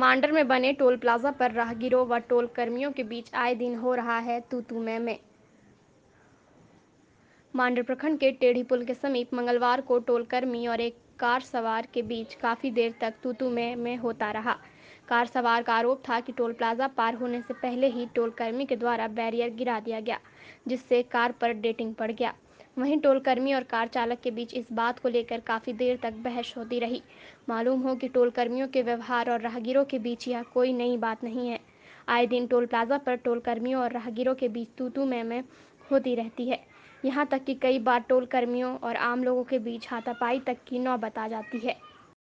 मांडर में बने toll plaza पर राहगीरों व टोल कर्मियों के बीच आए दिन हो रहा है तू तू मैं मैं मांडर प्रखंड के टेढ़ी पुल के समीप मंगलवार को टोल कर्मी और एक कार सवार के बीच काफ़ी देर तक तू तू मैं मैं होता रहा कार सवार का आरोप था कि टोल प्लाजा पार होने से पहले ही टोल कर्मी के द्वारा बैरियर गिरा दिया गया जिससे कार पर डेटिंग पड़ गया वहीं टोलकर्मी और कार चालक के बीच इस बात को लेकर काफी देर तक बहस होती रही मालूम हो कि टोलकर्मियों के व्यवहार और राहगीरों के बीच यह कोई नई बात नहीं है आए दिन टोल प्लाजा पर टोलकर्मियों और राहगीरों के बीच तू तू में होती रहती है यहाँ तक कि कई बार टोल कर्मियों और आम लोगों के बीच हाथापाई तक की नौबत आ जाती है